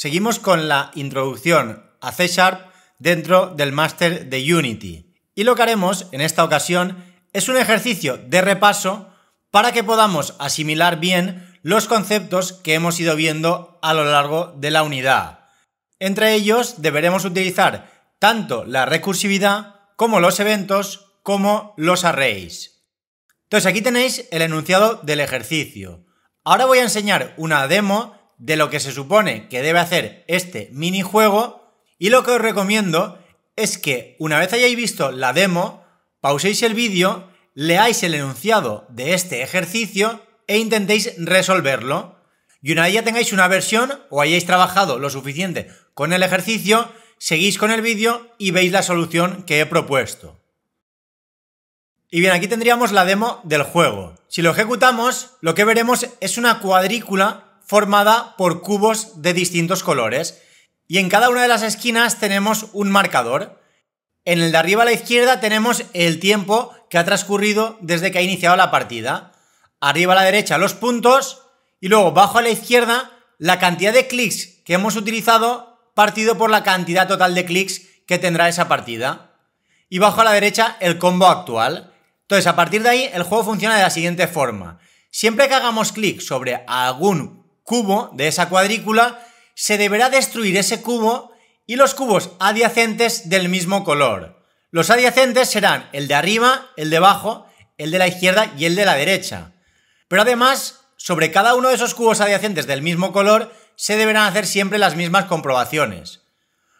Seguimos con la introducción a C Sharp dentro del máster de Unity. Y lo que haremos en esta ocasión es un ejercicio de repaso para que podamos asimilar bien los conceptos que hemos ido viendo a lo largo de la unidad. Entre ellos deberemos utilizar tanto la recursividad como los eventos como los arrays. Entonces aquí tenéis el enunciado del ejercicio. Ahora voy a enseñar una demo de lo que se supone que debe hacer este minijuego y lo que os recomiendo es que una vez hayáis visto la demo, pauséis el vídeo, leáis el enunciado de este ejercicio e intentéis resolverlo. Y una vez ya tengáis una versión o hayáis trabajado lo suficiente con el ejercicio, seguís con el vídeo y veis la solución que he propuesto. Y bien, aquí tendríamos la demo del juego. Si lo ejecutamos, lo que veremos es una cuadrícula formada por cubos de distintos colores y en cada una de las esquinas tenemos un marcador. En el de arriba a la izquierda tenemos el tiempo que ha transcurrido desde que ha iniciado la partida. Arriba a la derecha los puntos y luego bajo a la izquierda la cantidad de clics que hemos utilizado partido por la cantidad total de clics que tendrá esa partida. Y bajo a la derecha el combo actual. Entonces a partir de ahí el juego funciona de la siguiente forma. Siempre que hagamos clic sobre algún cubo de esa cuadrícula, se deberá destruir ese cubo y los cubos adyacentes del mismo color. Los adyacentes serán el de arriba, el de abajo, el de la izquierda y el de la derecha. Pero además, sobre cada uno de esos cubos adyacentes del mismo color, se deberán hacer siempre las mismas comprobaciones.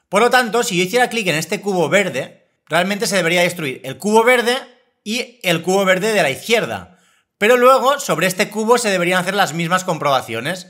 Por lo tanto, si yo hiciera clic en este cubo verde, realmente se debería destruir el cubo verde y el cubo verde de la izquierda. Pero luego, sobre este cubo se deberían hacer las mismas comprobaciones.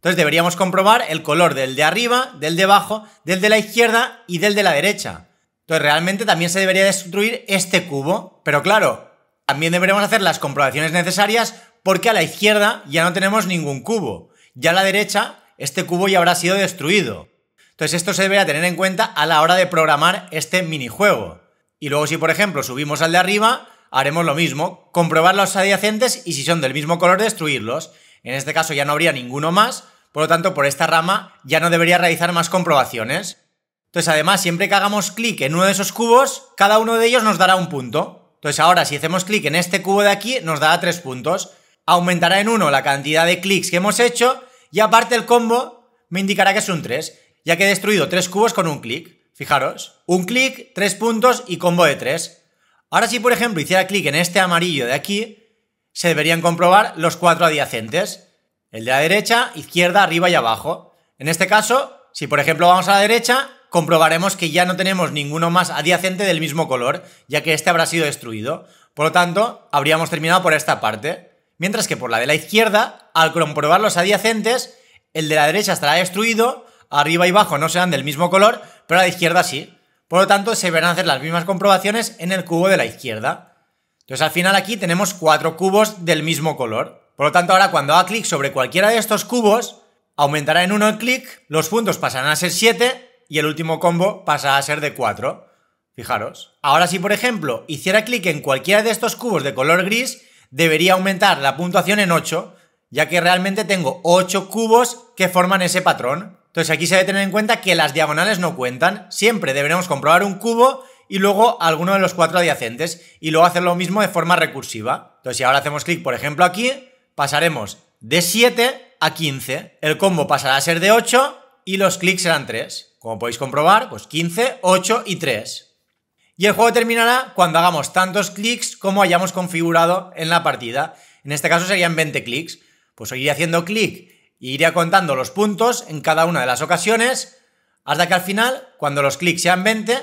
Entonces deberíamos comprobar el color del de arriba, del de abajo, del de la izquierda y del de la derecha. Entonces realmente también se debería destruir este cubo, pero claro, también deberemos hacer las comprobaciones necesarias porque a la izquierda ya no tenemos ningún cubo. Ya a la derecha, este cubo ya habrá sido destruido. Entonces esto se debería tener en cuenta a la hora de programar este minijuego. Y luego si por ejemplo subimos al de arriba, haremos lo mismo, comprobar los adyacentes y si son del mismo color destruirlos. En este caso ya no habría ninguno más, por lo tanto, por esta rama ya no debería realizar más comprobaciones. Entonces, además, siempre que hagamos clic en uno de esos cubos, cada uno de ellos nos dará un punto. Entonces, ahora, si hacemos clic en este cubo de aquí, nos dará tres puntos. Aumentará en uno la cantidad de clics que hemos hecho y aparte el combo me indicará que es un 3, ya que he destruido tres cubos con un clic. Fijaros, un clic, tres puntos y combo de tres. Ahora si por ejemplo hiciera clic en este amarillo de aquí, se deberían comprobar los cuatro adyacentes. El de la derecha, izquierda, arriba y abajo. En este caso, si por ejemplo vamos a la derecha, comprobaremos que ya no tenemos ninguno más adyacente del mismo color, ya que este habrá sido destruido. Por lo tanto, habríamos terminado por esta parte. Mientras que por la de la izquierda, al comprobar los adyacentes, el de la derecha estará destruido, arriba y abajo no serán del mismo color, pero a la izquierda sí. Por lo tanto, se verán hacer las mismas comprobaciones en el cubo de la izquierda. Entonces, al final aquí tenemos cuatro cubos del mismo color. Por lo tanto, ahora cuando haga clic sobre cualquiera de estos cubos, aumentará en uno clic, los puntos pasarán a ser 7 y el último combo pasará a ser de 4. Fijaros. Ahora si, por ejemplo, hiciera clic en cualquiera de estos cubos de color gris, debería aumentar la puntuación en 8, ya que realmente tengo 8 cubos que forman ese patrón. Entonces aquí se debe tener en cuenta que las diagonales no cuentan. Siempre deberemos comprobar un cubo y luego alguno de los cuatro adyacentes y luego hacer lo mismo de forma recursiva. Entonces si ahora hacemos clic, por ejemplo, aquí, pasaremos de 7 a 15. El combo pasará a ser de 8 y los clics serán 3. Como podéis comprobar, pues 15, 8 y 3. Y el juego terminará cuando hagamos tantos clics como hayamos configurado en la partida. En este caso serían 20 clics. Pues iría haciendo clic y e contando los puntos en cada una de las ocasiones hasta que al final, cuando los clics sean 20,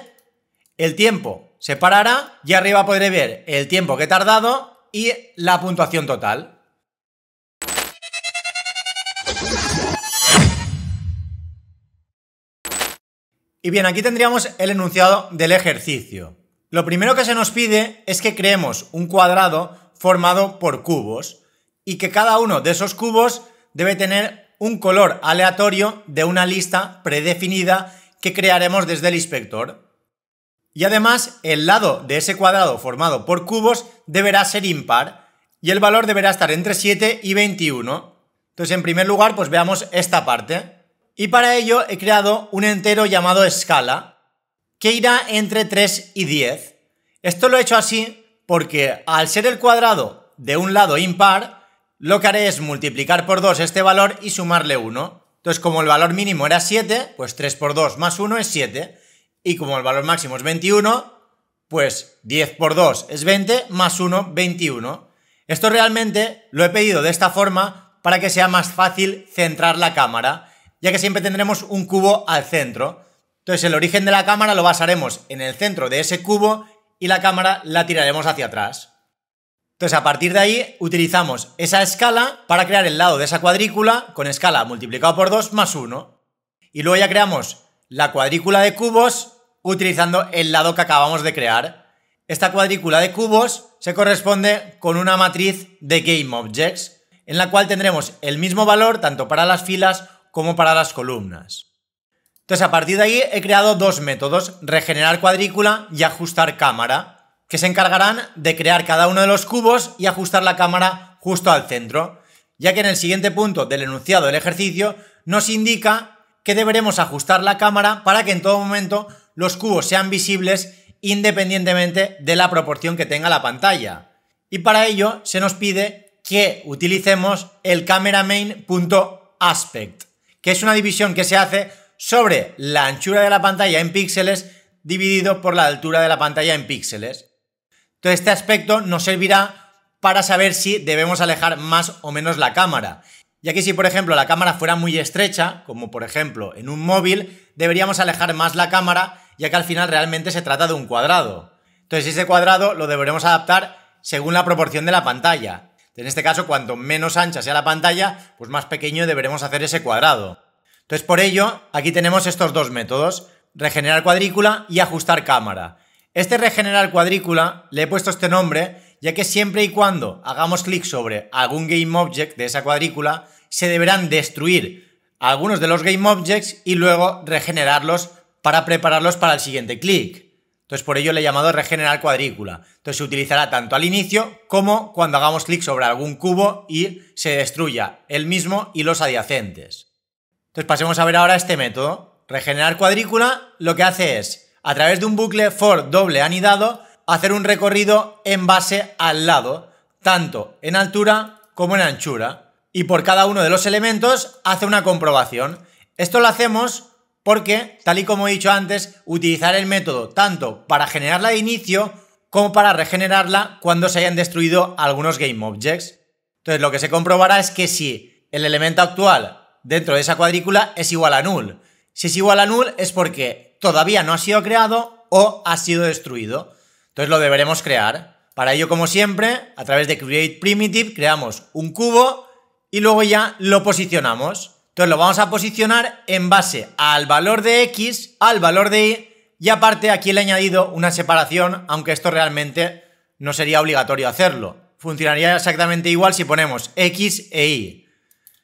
el tiempo se parará y arriba podré ver el tiempo que he tardado y la puntuación total. Y bien, aquí tendríamos el enunciado del ejercicio. Lo primero que se nos pide es que creemos un cuadrado formado por cubos y que cada uno de esos cubos debe tener un color aleatorio de una lista predefinida que crearemos desde el inspector. Y además, el lado de ese cuadrado formado por cubos deberá ser impar y el valor deberá estar entre 7 y 21. Entonces, en primer lugar, pues veamos esta parte. Y para ello he creado un entero llamado escala, que irá entre 3 y 10. Esto lo he hecho así porque al ser el cuadrado de un lado impar, lo que haré es multiplicar por 2 este valor y sumarle 1. Entonces, como el valor mínimo era 7, pues 3 por 2 más 1 es 7. Y como el valor máximo es 21, pues 10 por 2 es 20, más 1, 21. Esto realmente lo he pedido de esta forma para que sea más fácil centrar la cámara ya que siempre tendremos un cubo al centro. Entonces el origen de la cámara lo basaremos en el centro de ese cubo y la cámara la tiraremos hacia atrás. Entonces a partir de ahí utilizamos esa escala para crear el lado de esa cuadrícula con escala multiplicado por 2 más 1. Y luego ya creamos la cuadrícula de cubos utilizando el lado que acabamos de crear. Esta cuadrícula de cubos se corresponde con una matriz de GameObjects, en la cual tendremos el mismo valor tanto para las filas como para las columnas. Entonces, a partir de ahí he creado dos métodos, regenerar cuadrícula y ajustar cámara, que se encargarán de crear cada uno de los cubos y ajustar la cámara justo al centro, ya que en el siguiente punto del enunciado del ejercicio nos indica que deberemos ajustar la cámara para que en todo momento los cubos sean visibles independientemente de la proporción que tenga la pantalla. Y para ello se nos pide que utilicemos el cameraMain.aspect, que es una división que se hace sobre la anchura de la pantalla en píxeles dividido por la altura de la pantalla en píxeles. Entonces este aspecto nos servirá para saber si debemos alejar más o menos la cámara. Ya que si por ejemplo la cámara fuera muy estrecha, como por ejemplo en un móvil, deberíamos alejar más la cámara, ya que al final realmente se trata de un cuadrado. Entonces ese cuadrado lo deberemos adaptar según la proporción de la pantalla. En este caso, cuanto menos ancha sea la pantalla, pues más pequeño deberemos hacer ese cuadrado. Entonces, por ello, aquí tenemos estos dos métodos, regenerar cuadrícula y ajustar cámara. Este regenerar cuadrícula le he puesto este nombre ya que siempre y cuando hagamos clic sobre algún game object de esa cuadrícula, se deberán destruir algunos de los game objects y luego regenerarlos para prepararlos para el siguiente clic. Entonces, por ello le he llamado regenerar cuadrícula. Entonces, se utilizará tanto al inicio como cuando hagamos clic sobre algún cubo y se destruya el mismo y los adyacentes. Entonces, pasemos a ver ahora este método. Regenerar cuadrícula lo que hace es, a través de un bucle for doble anidado, hacer un recorrido en base al lado, tanto en altura como en anchura. Y por cada uno de los elementos hace una comprobación. Esto lo hacemos porque, tal y como he dicho antes, utilizar el método tanto para generarla de inicio como para regenerarla cuando se hayan destruido algunos GameObjects. Entonces lo que se comprobará es que si el elemento actual dentro de esa cuadrícula es igual a null. Si es igual a null es porque todavía no ha sido creado o ha sido destruido. Entonces lo deberemos crear. Para ello, como siempre, a través de Create Primitive creamos un cubo y luego ya lo posicionamos. Entonces lo vamos a posicionar en base al valor de X, al valor de Y, y aparte aquí le he añadido una separación, aunque esto realmente no sería obligatorio hacerlo. Funcionaría exactamente igual si ponemos X e Y.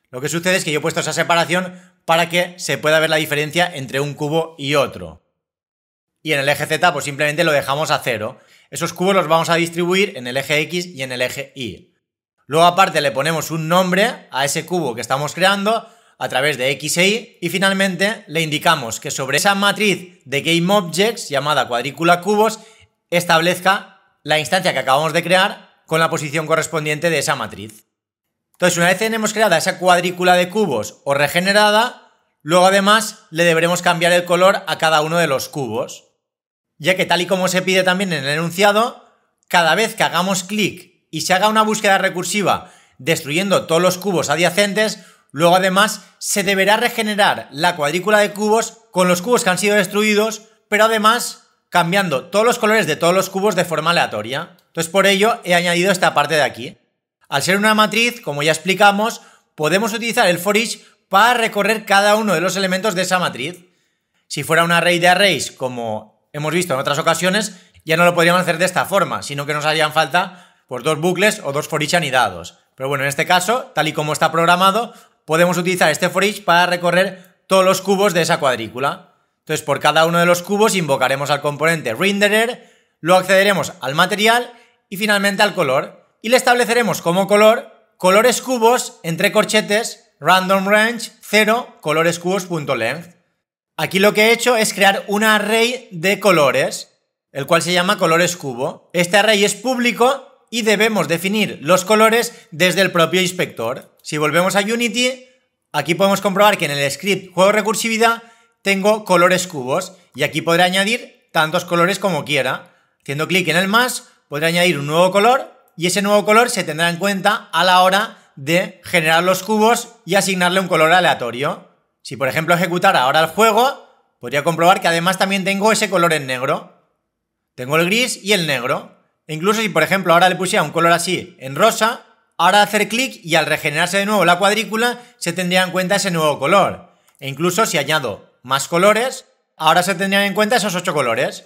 Lo que sucede es que yo he puesto esa separación para que se pueda ver la diferencia entre un cubo y otro. Y en el eje Z pues simplemente lo dejamos a cero. Esos cubos los vamos a distribuir en el eje X y en el eje Y. Luego aparte le ponemos un nombre a ese cubo que estamos creando a través de e y y finalmente le indicamos que sobre esa matriz de GameObjects llamada cuadrícula cubos establezca la instancia que acabamos de crear con la posición correspondiente de esa matriz. Entonces, una vez tenemos creada esa cuadrícula de cubos o regenerada, luego además le deberemos cambiar el color a cada uno de los cubos, ya que tal y como se pide también en el enunciado, cada vez que hagamos clic y se haga una búsqueda recursiva destruyendo todos los cubos adyacentes, Luego además se deberá regenerar la cuadrícula de cubos con los cubos que han sido destruidos, pero además cambiando todos los colores de todos los cubos de forma aleatoria. Entonces por ello he añadido esta parte de aquí. Al ser una matriz, como ya explicamos, podemos utilizar el for each para recorrer cada uno de los elementos de esa matriz. Si fuera un array de arrays, como hemos visto en otras ocasiones, ya no lo podríamos hacer de esta forma, sino que nos harían falta pues, dos bucles o dos for each anidados. Pero bueno, en este caso, tal y como está programado, podemos utilizar este for each para recorrer todos los cubos de esa cuadrícula. Entonces, por cada uno de los cubos invocaremos al componente renderer, lo accederemos al material y finalmente al color. Y le estableceremos como color colores cubos entre corchetes random range 0 colores cubos.length. Aquí lo que he hecho es crear un array de colores, el cual se llama colores cubo. Este array es público y debemos definir los colores desde el propio inspector. Si volvemos a Unity, aquí podemos comprobar que en el script juego recursividad tengo colores cubos y aquí podré añadir tantos colores como quiera. Haciendo clic en el más, podré añadir un nuevo color y ese nuevo color se tendrá en cuenta a la hora de generar los cubos y asignarle un color aleatorio. Si por ejemplo ejecutara ahora el juego, podría comprobar que además también tengo ese color en negro. Tengo el gris y el negro. Incluso si, por ejemplo, ahora le pusiera un color así en rosa, ahora hacer clic y al regenerarse de nuevo la cuadrícula se tendría en cuenta ese nuevo color. E incluso si añado más colores, ahora se tendrían en cuenta esos ocho colores.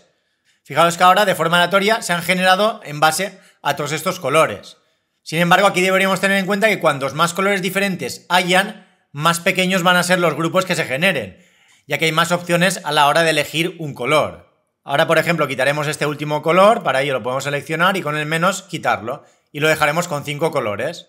Fijaos que ahora de forma aleatoria se han generado en base a todos estos colores. Sin embargo, aquí deberíamos tener en cuenta que cuantos más colores diferentes hayan, más pequeños van a ser los grupos que se generen, ya que hay más opciones a la hora de elegir un color. Ahora, por ejemplo, quitaremos este último color, para ello lo podemos seleccionar y con el menos quitarlo. Y lo dejaremos con cinco colores.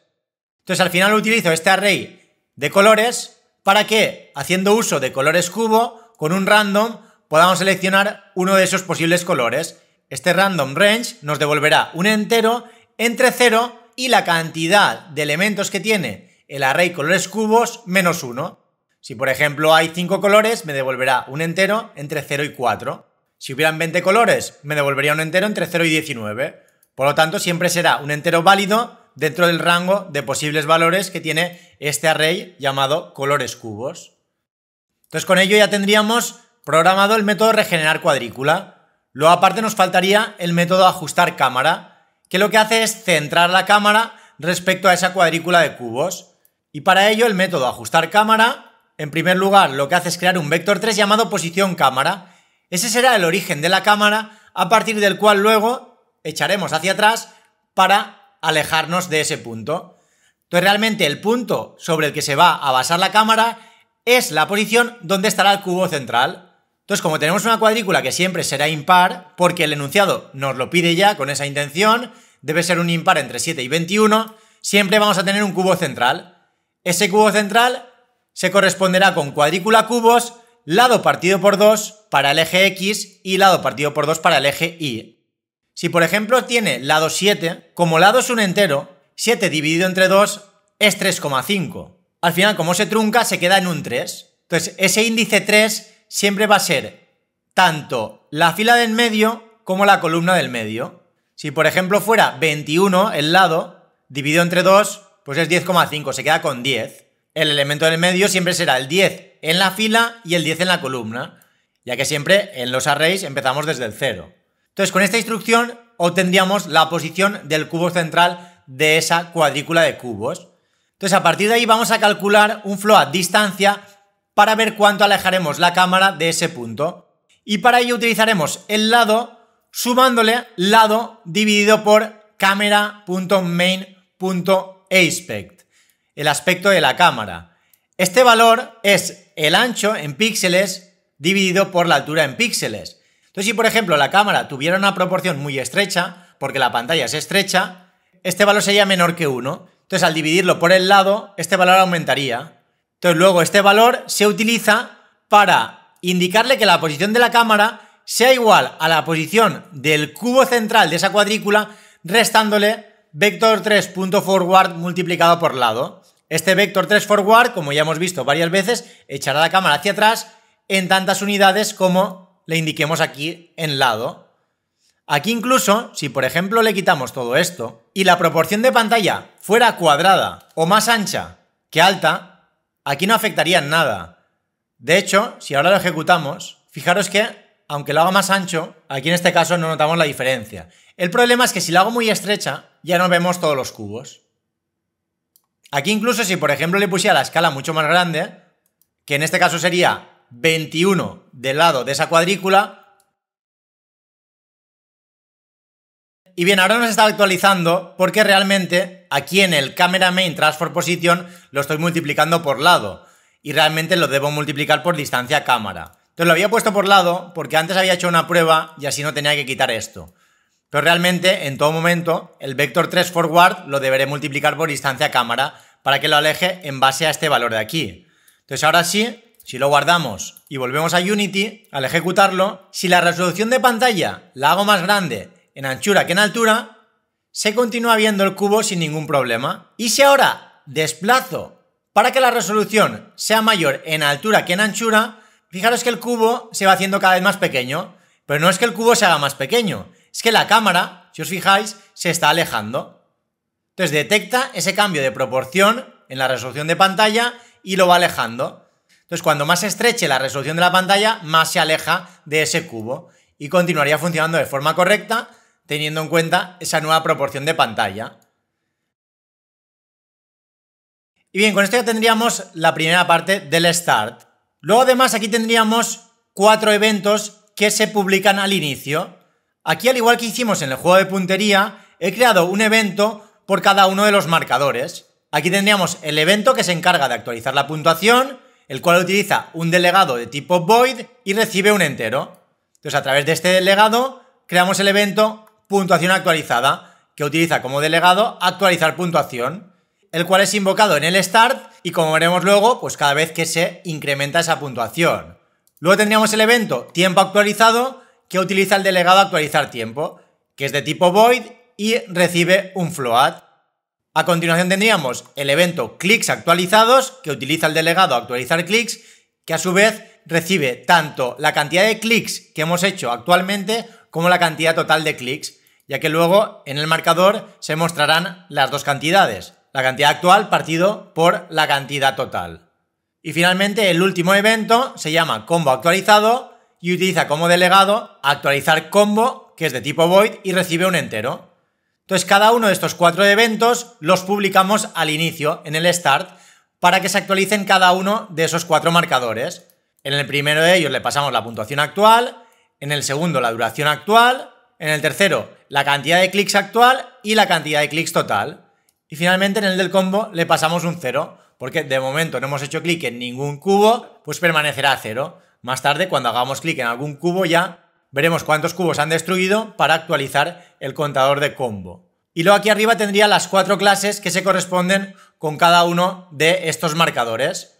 Entonces al final utilizo este array de colores para que, haciendo uso de colores cubo, con un random podamos seleccionar uno de esos posibles colores. Este random range nos devolverá un entero entre 0 y la cantidad de elementos que tiene el array colores cubos menos 1. Si por ejemplo hay cinco colores, me devolverá un entero entre 0 y 4. Si hubieran 20 colores, me devolvería un entero entre 0 y 19. Por lo tanto, siempre será un entero válido dentro del rango de posibles valores que tiene este array llamado colores cubos. Entonces con ello ya tendríamos programado el método regenerar cuadrícula. Luego aparte nos faltaría el método ajustar cámara, que lo que hace es centrar la cámara respecto a esa cuadrícula de cubos. Y para ello el método ajustar cámara, en primer lugar, lo que hace es crear un vector 3 llamado posición cámara, ese será el origen de la cámara a partir del cual luego echaremos hacia atrás para alejarnos de ese punto. Entonces realmente el punto sobre el que se va a basar la cámara es la posición donde estará el cubo central. Entonces, como tenemos una cuadrícula que siempre será impar, porque el enunciado nos lo pide ya con esa intención, debe ser un impar entre 7 y 21, siempre vamos a tener un cubo central. Ese cubo central se corresponderá con cuadrícula cubos lado partido por 2 para el eje X y lado partido por 2 para el eje Y. Si por ejemplo tiene lado 7, como lado es un entero, 7 dividido entre 2 es 3,5. Al final, como se trunca, se queda en un 3. Entonces, ese índice 3 siempre va a ser tanto la fila del medio como la columna del medio. Si por ejemplo fuera 21 el lado, dividido entre 2, pues es 10,5, se queda con 10 el elemento del medio siempre será el 10 en la fila y el 10 en la columna, ya que siempre en los arrays empezamos desde el 0. Entonces, con esta instrucción obtendríamos la posición del cubo central de esa cuadrícula de cubos. Entonces, a partir de ahí vamos a calcular un flow a distancia para ver cuánto alejaremos la cámara de ese punto. Y para ello utilizaremos el lado sumándole lado dividido por cámara.main.aspect el aspecto de la cámara. Este valor es el ancho en píxeles dividido por la altura en píxeles. Entonces, si por ejemplo la cámara tuviera una proporción muy estrecha, porque la pantalla es estrecha, este valor sería menor que 1. Entonces, al dividirlo por el lado, este valor aumentaría. Entonces, luego este valor se utiliza para indicarle que la posición de la cámara sea igual a la posición del cubo central de esa cuadrícula restándole vector3.forward multiplicado por lado. Este vector 3 forward, como ya hemos visto varias veces, echará la cámara hacia atrás en tantas unidades como le indiquemos aquí en lado. Aquí incluso, si por ejemplo le quitamos todo esto y la proporción de pantalla fuera cuadrada o más ancha que alta, aquí no afectaría nada. De hecho, si ahora lo ejecutamos, fijaros que, aunque lo haga más ancho, aquí en este caso no notamos la diferencia. El problema es que si lo hago muy estrecha, ya no vemos todos los cubos. Aquí incluso si, por ejemplo, le pusiera la escala mucho más grande, que en este caso sería 21 del lado de esa cuadrícula. Y bien, ahora nos está actualizando porque realmente aquí en el Camera Main Transfer Position lo estoy multiplicando por lado. Y realmente lo debo multiplicar por distancia cámara. Entonces lo había puesto por lado porque antes había hecho una prueba y así no tenía que quitar esto. Pero realmente, en todo momento, el vector 3 forward lo deberé multiplicar por distancia cámara para que lo aleje en base a este valor de aquí. Entonces ahora sí, si lo guardamos y volvemos a Unity, al ejecutarlo, si la resolución de pantalla la hago más grande en anchura que en altura, se continúa viendo el cubo sin ningún problema. Y si ahora desplazo para que la resolución sea mayor en altura que en anchura, fijaros que el cubo se va haciendo cada vez más pequeño, pero no es que el cubo se haga más pequeño, es que la cámara, si os fijáis, se está alejando. Entonces detecta ese cambio de proporción en la resolución de pantalla y lo va alejando. Entonces cuando más estreche la resolución de la pantalla, más se aleja de ese cubo y continuaría funcionando de forma correcta teniendo en cuenta esa nueva proporción de pantalla. Y bien, con esto ya tendríamos la primera parte del start. Luego además aquí tendríamos cuatro eventos que se publican al inicio. Aquí, al igual que hicimos en el juego de puntería, he creado un evento por cada uno de los marcadores. Aquí tendríamos el evento que se encarga de actualizar la puntuación, el cual utiliza un delegado de tipo void y recibe un entero. Entonces, a través de este delegado, creamos el evento puntuación actualizada, que utiliza como delegado actualizar puntuación, el cual es invocado en el start y como veremos luego, pues cada vez que se incrementa esa puntuación. Luego tendríamos el evento tiempo actualizado, que utiliza el delegado actualizar tiempo, que es de tipo void y recibe un float. A continuación tendríamos el evento clics actualizados, que utiliza el delegado actualizar clics, que a su vez recibe tanto la cantidad de clics que hemos hecho actualmente como la cantidad total de clics, ya que luego en el marcador se mostrarán las dos cantidades, la cantidad actual partido por la cantidad total. Y finalmente el último evento se llama combo actualizado, y utiliza como delegado actualizar combo, que es de tipo void, y recibe un entero. Entonces cada uno de estos cuatro eventos los publicamos al inicio, en el start, para que se actualicen cada uno de esos cuatro marcadores. En el primero de ellos le pasamos la puntuación actual, en el segundo la duración actual, en el tercero la cantidad de clics actual y la cantidad de clics total. Y finalmente en el del combo le pasamos un cero, porque de momento no hemos hecho clic en ningún cubo, pues permanecerá cero. Más tarde, cuando hagamos clic en algún cubo ya veremos cuántos cubos han destruido para actualizar el contador de combo. Y luego aquí arriba tendría las cuatro clases que se corresponden con cada uno de estos marcadores.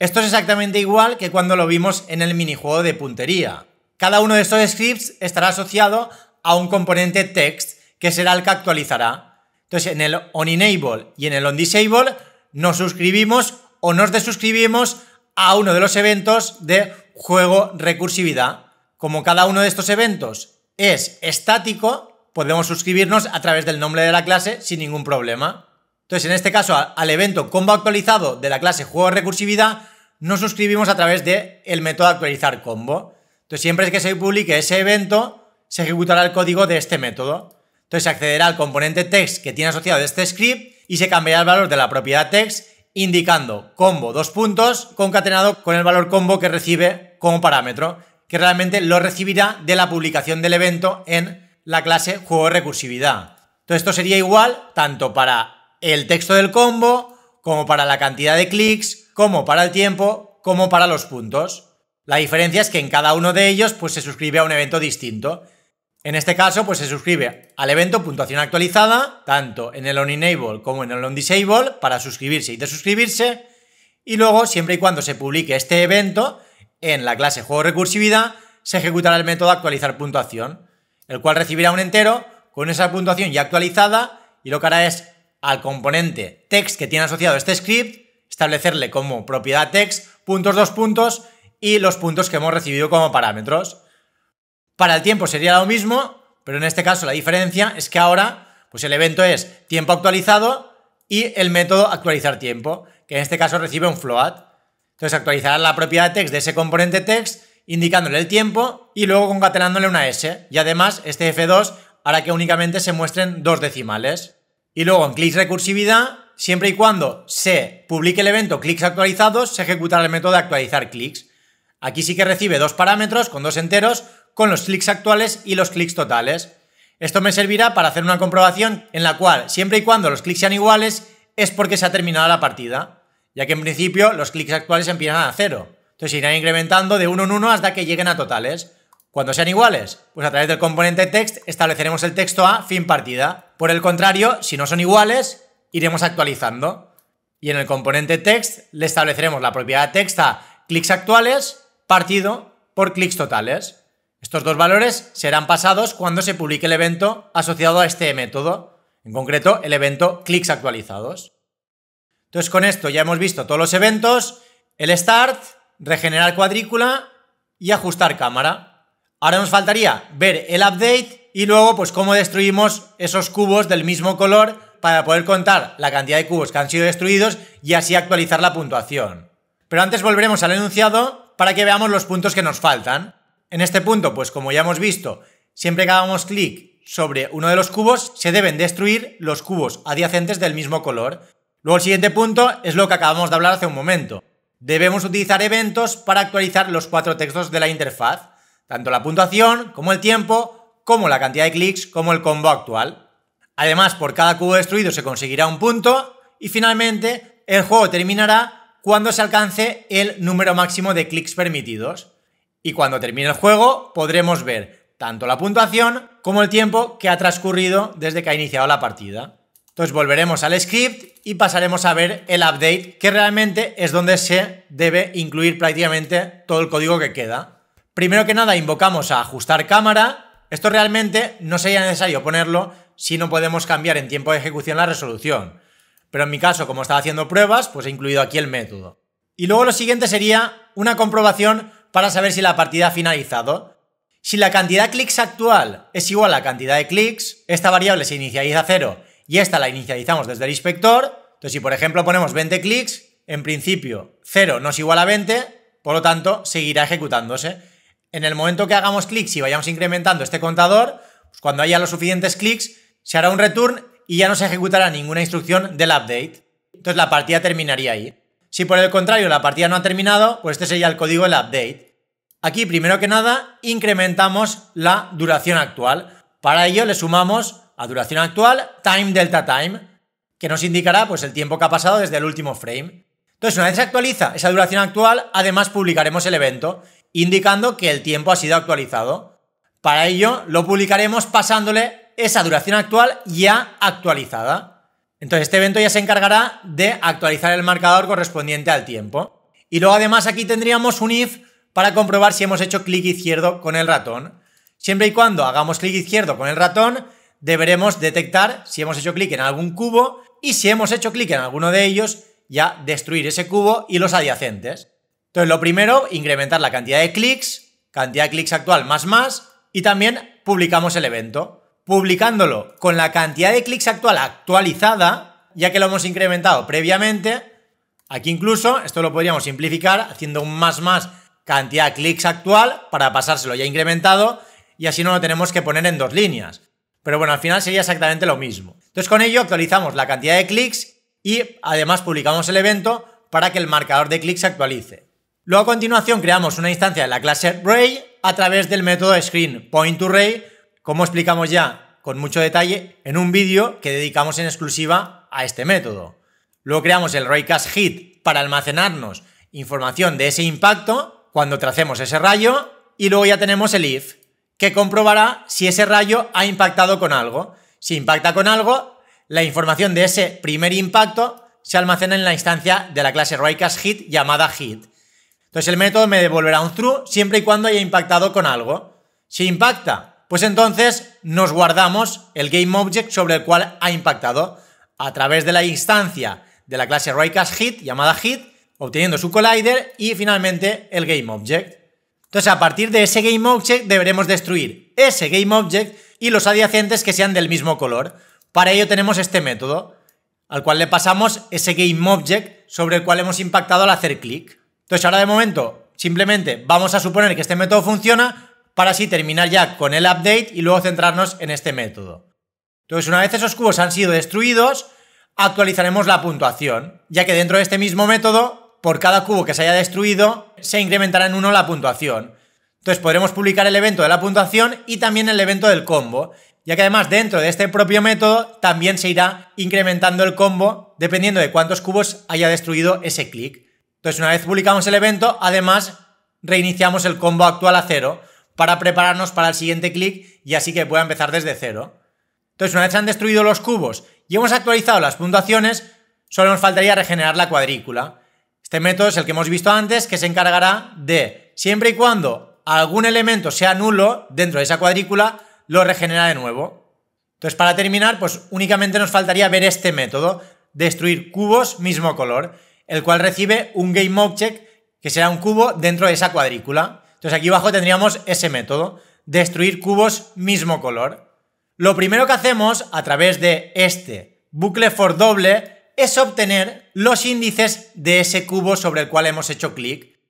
Esto es exactamente igual que cuando lo vimos en el minijuego de puntería. Cada uno de estos scripts estará asociado a un componente text que será el que actualizará. Entonces en el onEnable y en el onDisable nos suscribimos o nos desuscribimos a uno de los eventos de juego recursividad. Como cada uno de estos eventos es estático, podemos suscribirnos a través del nombre de la clase sin ningún problema. Entonces, en este caso, al evento combo actualizado de la clase juego recursividad, nos suscribimos a través del el método actualizar combo. Entonces, siempre que se publique ese evento, se ejecutará el código de este método. Entonces, se accederá al componente text que tiene asociado este script y se cambiará el valor de la propiedad text indicando combo dos puntos concatenado con el valor combo que recibe como parámetro, que realmente lo recibirá de la publicación del evento en la clase juego recursividad. Todo esto sería igual tanto para el texto del combo, como para la cantidad de clics, como para el tiempo, como para los puntos. La diferencia es que en cada uno de ellos pues, se suscribe a un evento distinto. En este caso, pues se suscribe al evento puntuación actualizada, tanto en el on enable como en el onDisable, para suscribirse y desuscribirse. Y luego, siempre y cuando se publique este evento, en la clase juego recursividad, se ejecutará el método actualizar puntuación, el cual recibirá un entero con esa puntuación ya actualizada y lo que hará es al componente text que tiene asociado este script, establecerle como propiedad text puntos dos puntos y los puntos que hemos recibido como parámetros. Para el tiempo sería lo mismo, pero en este caso la diferencia es que ahora, pues el evento es tiempo actualizado y el método actualizar tiempo, que en este caso recibe un float. Entonces actualizará la propiedad text de ese componente text indicándole el tiempo y luego concatenándole una S. Y además este F2 hará que únicamente se muestren dos decimales. Y luego en clics recursividad, siempre y cuando se publique el evento clics actualizados, se ejecutará el método de actualizar clics. Aquí sí que recibe dos parámetros con dos enteros, con los clics actuales y los clics totales. Esto me servirá para hacer una comprobación en la cual, siempre y cuando los clics sean iguales, es porque se ha terminado la partida, ya que en principio los clics actuales empiezan a cero. Entonces irán incrementando de uno en uno hasta que lleguen a totales. Cuando sean iguales, pues a través del componente text estableceremos el texto a fin partida. Por el contrario, si no son iguales, iremos actualizando. Y en el componente text le estableceremos la propiedad texta a clics actuales partido por clics totales. Estos dos valores serán pasados cuando se publique el evento asociado a este método, en concreto el evento clics actualizados. Entonces con esto ya hemos visto todos los eventos, el start, regenerar cuadrícula y ajustar cámara. Ahora nos faltaría ver el update y luego pues cómo destruimos esos cubos del mismo color para poder contar la cantidad de cubos que han sido destruidos y así actualizar la puntuación. Pero antes volveremos al enunciado para que veamos los puntos que nos faltan. En este punto, pues como ya hemos visto, siempre que hagamos clic sobre uno de los cubos, se deben destruir los cubos adyacentes del mismo color. Luego el siguiente punto es lo que acabamos de hablar hace un momento. Debemos utilizar eventos para actualizar los cuatro textos de la interfaz, tanto la puntuación como el tiempo, como la cantidad de clics, como el combo actual. Además, por cada cubo destruido se conseguirá un punto y finalmente el juego terminará cuando se alcance el número máximo de clics permitidos. Y cuando termine el juego podremos ver tanto la puntuación como el tiempo que ha transcurrido desde que ha iniciado la partida. Entonces volveremos al script y pasaremos a ver el update, que realmente es donde se debe incluir prácticamente todo el código que queda. Primero que nada invocamos a ajustar cámara. Esto realmente no sería necesario ponerlo si no podemos cambiar en tiempo de ejecución la resolución. Pero en mi caso, como estaba haciendo pruebas, pues he incluido aquí el método. Y luego lo siguiente sería una comprobación para saber si la partida ha finalizado. Si la cantidad de clics actual es igual a la cantidad de clics, esta variable se inicializa a cero y esta la inicializamos desde el inspector. Entonces, si por ejemplo ponemos 20 clics, en principio 0 no es igual a 20, por lo tanto seguirá ejecutándose. En el momento que hagamos clics y vayamos incrementando este contador, pues cuando haya los suficientes clics, se hará un return y ya no se ejecutará ninguna instrucción del update. Entonces la partida terminaría ahí. Si por el contrario la partida no ha terminado, pues este sería el código del update. Aquí, primero que nada, incrementamos la duración actual. Para ello le sumamos a duración actual time delta time, que nos indicará pues, el tiempo que ha pasado desde el último frame. Entonces, una vez se actualiza esa duración actual, además publicaremos el evento, indicando que el tiempo ha sido actualizado. Para ello, lo publicaremos pasándole esa duración actual ya actualizada. Entonces este evento ya se encargará de actualizar el marcador correspondiente al tiempo. Y luego además aquí tendríamos un if para comprobar si hemos hecho clic izquierdo con el ratón. Siempre y cuando hagamos clic izquierdo con el ratón, deberemos detectar si hemos hecho clic en algún cubo y si hemos hecho clic en alguno de ellos, ya destruir ese cubo y los adyacentes. Entonces lo primero, incrementar la cantidad de clics, cantidad de clics actual más más, y también publicamos el evento publicándolo con la cantidad de clics actual actualizada, ya que lo hemos incrementado previamente. Aquí incluso, esto lo podríamos simplificar haciendo un más más cantidad de clics actual para pasárselo ya incrementado y así no lo tenemos que poner en dos líneas. Pero bueno, al final sería exactamente lo mismo. Entonces con ello actualizamos la cantidad de clics y además publicamos el evento para que el marcador de clics se actualice. Luego a continuación creamos una instancia de la clase Ray a través del método screen ray como explicamos ya con mucho detalle en un vídeo que dedicamos en exclusiva a este método. Luego creamos el Raycast Hit para almacenarnos información de ese impacto cuando tracemos ese rayo y luego ya tenemos el if que comprobará si ese rayo ha impactado con algo. Si impacta con algo, la información de ese primer impacto se almacena en la instancia de la clase Raycast Hit llamada Hit. Entonces el método me devolverá un true siempre y cuando haya impactado con algo. Si impacta pues entonces nos guardamos el GameObject sobre el cual ha impactado a través de la instancia de la clase RaycastHit llamada hit, obteniendo su collider y finalmente el GameObject. Entonces a partir de ese GameObject deberemos destruir ese GameObject y los adyacentes que sean del mismo color. Para ello tenemos este método, al cual le pasamos ese GameObject sobre el cual hemos impactado al hacer clic. Entonces ahora de momento simplemente vamos a suponer que este método funciona para así terminar ya con el update y luego centrarnos en este método. Entonces, una vez esos cubos han sido destruidos, actualizaremos la puntuación, ya que dentro de este mismo método, por cada cubo que se haya destruido, se incrementará en uno la puntuación. Entonces podremos publicar el evento de la puntuación y también el evento del combo, ya que además dentro de este propio método también se irá incrementando el combo dependiendo de cuántos cubos haya destruido ese clic. Entonces una vez publicamos el evento, además reiniciamos el combo actual a cero, para prepararnos para el siguiente clic y así que pueda empezar desde cero. Entonces, una vez se han destruido los cubos y hemos actualizado las puntuaciones, solo nos faltaría regenerar la cuadrícula. Este método es el que hemos visto antes, que se encargará de, siempre y cuando algún elemento sea nulo dentro de esa cuadrícula, lo regenera de nuevo. Entonces, para terminar, pues únicamente nos faltaría ver este método, destruir cubos mismo color, el cual recibe un GameObject, que será un cubo dentro de esa cuadrícula. Entonces aquí abajo tendríamos ese método, destruir cubos mismo color. Lo primero que hacemos a través de este bucle for doble es obtener los índices de ese cubo sobre el cual hemos hecho clic.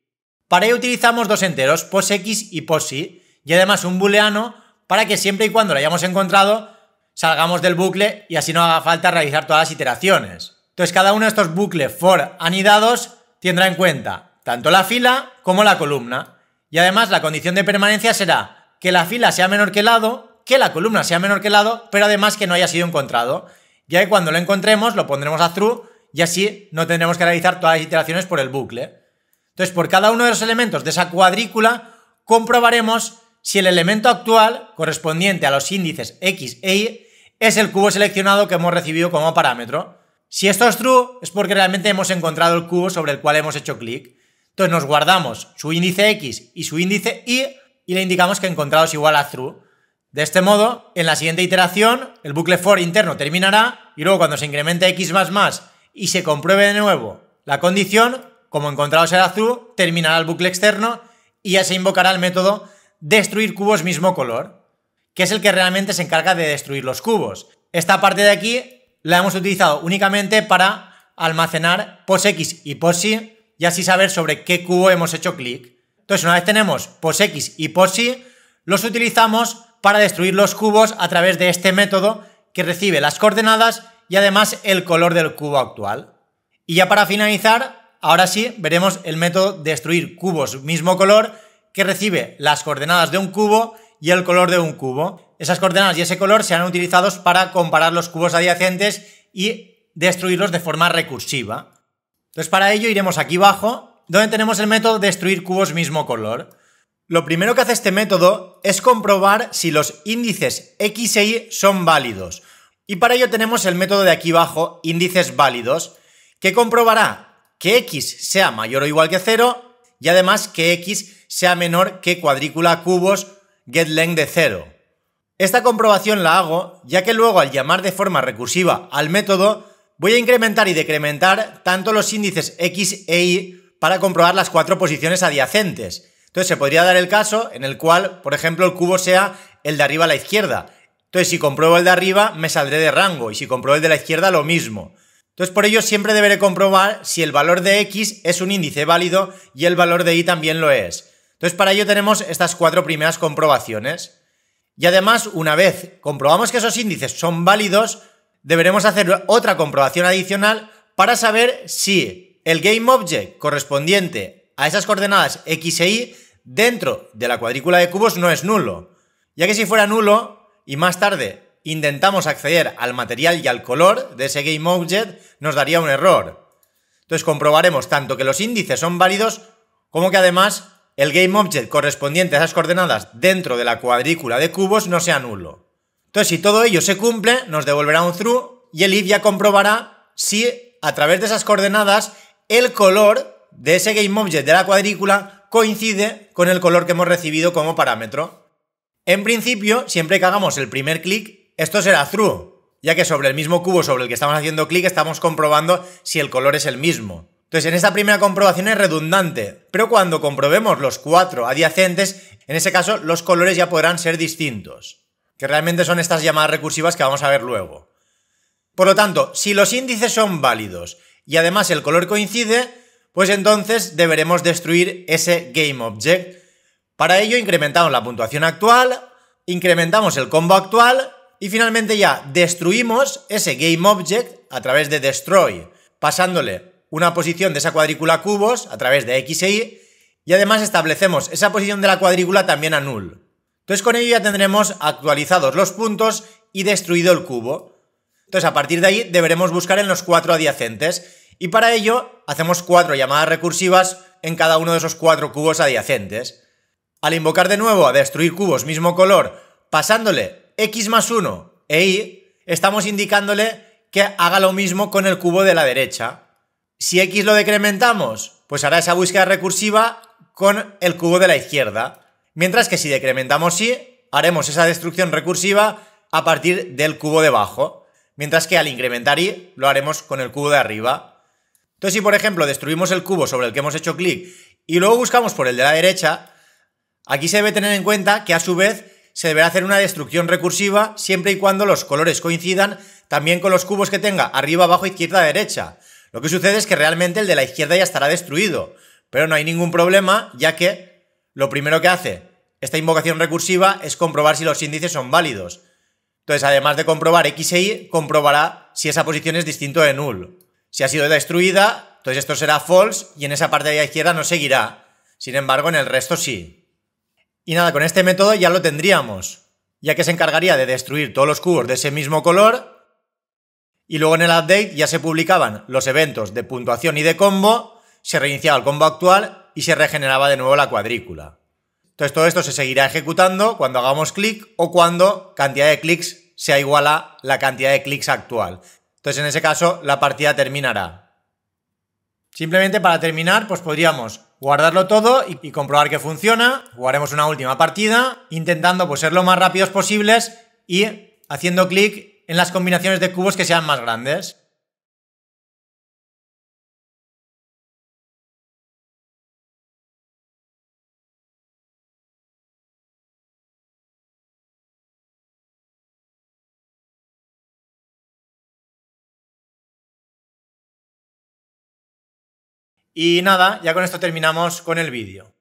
Para ello utilizamos dos enteros, posx y posY, y además un booleano para que siempre y cuando lo hayamos encontrado salgamos del bucle y así no haga falta realizar todas las iteraciones. Entonces cada uno de estos bucles for anidados tendrá en cuenta tanto la fila como la columna. Y además la condición de permanencia será que la fila sea menor que el lado, que la columna sea menor que el lado, pero además que no haya sido encontrado. Ya que cuando lo encontremos lo pondremos a true y así no tendremos que realizar todas las iteraciones por el bucle. Entonces, por cada uno de los elementos de esa cuadrícula, comprobaremos si el elemento actual, correspondiente a los índices x e y, es el cubo seleccionado que hemos recibido como parámetro. Si esto es true, es porque realmente hemos encontrado el cubo sobre el cual hemos hecho clic. Entonces nos guardamos su índice X y su índice Y y le indicamos que encontrado es igual a true. De este modo, en la siguiente iteración, el bucle for interno terminará y luego cuando se incremente X más más y se compruebe de nuevo la condición, como encontrado será true, terminará el bucle externo y ya se invocará el método destruir cubos mismo color, que es el que realmente se encarga de destruir los cubos. Esta parte de aquí la hemos utilizado únicamente para almacenar posX y posy y así saber sobre qué cubo hemos hecho clic. Entonces, una vez tenemos POSX y POSY, los utilizamos para destruir los cubos a través de este método que recibe las coordenadas y además el color del cubo actual. Y ya para finalizar, ahora sí veremos el método destruir cubos mismo color que recibe las coordenadas de un cubo y el color de un cubo. Esas coordenadas y ese color serán utilizados para comparar los cubos adyacentes y destruirlos de forma recursiva. Entonces para ello iremos aquí abajo, donde tenemos el método destruir cubos mismo color. Lo primero que hace este método es comprobar si los índices X e Y son válidos. Y para ello tenemos el método de aquí abajo, índices válidos, que comprobará que X sea mayor o igual que 0 y además que X sea menor que cuadrícula cubos getLength de 0. Esta comprobación la hago ya que luego al llamar de forma recursiva al método Voy a incrementar y decrementar tanto los índices X e Y para comprobar las cuatro posiciones adyacentes. Entonces se podría dar el caso en el cual, por ejemplo, el cubo sea el de arriba a la izquierda. Entonces si compruebo el de arriba me saldré de rango y si compruebo el de la izquierda lo mismo. Entonces por ello siempre deberé comprobar si el valor de X es un índice válido y el valor de Y también lo es. Entonces para ello tenemos estas cuatro primeras comprobaciones. Y además, una vez comprobamos que esos índices son válidos, deberemos hacer otra comprobación adicional para saber si el GameObject correspondiente a esas coordenadas x e y dentro de la cuadrícula de cubos no es nulo, ya que si fuera nulo y más tarde intentamos acceder al material y al color de ese GameObject, nos daría un error. Entonces comprobaremos tanto que los índices son válidos como que además el GameObject correspondiente a esas coordenadas dentro de la cuadrícula de cubos no sea nulo. Entonces, si todo ello se cumple, nos devolverá un true y el if ya comprobará si a través de esas coordenadas el color de ese GameObject de la cuadrícula coincide con el color que hemos recibido como parámetro. En principio, siempre que hagamos el primer clic, esto será true, ya que sobre el mismo cubo sobre el que estamos haciendo clic estamos comprobando si el color es el mismo. Entonces, en esta primera comprobación es redundante, pero cuando comprobemos los cuatro adyacentes, en ese caso los colores ya podrán ser distintos que realmente son estas llamadas recursivas que vamos a ver luego. Por lo tanto, si los índices son válidos y además el color coincide, pues entonces deberemos destruir ese GameObject. Para ello incrementamos la puntuación actual, incrementamos el combo actual y finalmente ya destruimos ese GameObject a través de destroy, pasándole una posición de esa cuadrícula a cubos a través de X e Y y además establecemos esa posición de la cuadrícula también a null. Entonces con ello ya tendremos actualizados los puntos y destruido el cubo. Entonces a partir de ahí deberemos buscar en los cuatro adyacentes y para ello hacemos cuatro llamadas recursivas en cada uno de esos cuatro cubos adyacentes. Al invocar de nuevo a destruir cubos mismo color, pasándole x más 1 e y, estamos indicándole que haga lo mismo con el cubo de la derecha. Si x lo decrementamos, pues hará esa búsqueda recursiva con el cubo de la izquierda. Mientras que si decrementamos I, haremos esa destrucción recursiva a partir del cubo de abajo. Mientras que al incrementar i, lo haremos con el cubo de arriba. Entonces, si por ejemplo destruimos el cubo sobre el que hemos hecho clic y luego buscamos por el de la derecha, aquí se debe tener en cuenta que a su vez se deberá hacer una destrucción recursiva siempre y cuando los colores coincidan también con los cubos que tenga arriba, abajo, izquierda, derecha. Lo que sucede es que realmente el de la izquierda ya estará destruido, pero no hay ningún problema ya que lo primero que hace esta invocación recursiva es comprobar si los índices son válidos. Entonces, además de comprobar X e Y, comprobará si esa posición es distinto de null. Si ha sido destruida, entonces esto será false y en esa parte de la izquierda no seguirá. Sin embargo, en el resto sí. Y nada, con este método ya lo tendríamos, ya que se encargaría de destruir todos los cubos de ese mismo color y luego en el update ya se publicaban los eventos de puntuación y de combo, se reiniciaba el combo actual y se regeneraba de nuevo la cuadrícula. Entonces todo esto se seguirá ejecutando cuando hagamos clic o cuando cantidad de clics sea igual a la cantidad de clics actual. Entonces en ese caso la partida terminará. Simplemente para terminar pues podríamos guardarlo todo y, comprobar que funciona. Jugaremos una última partida intentando pues ser lo más rápidos posibles y haciendo clic en las combinaciones de cubos que sean más grandes. Y nada, ya con esto terminamos con el vídeo.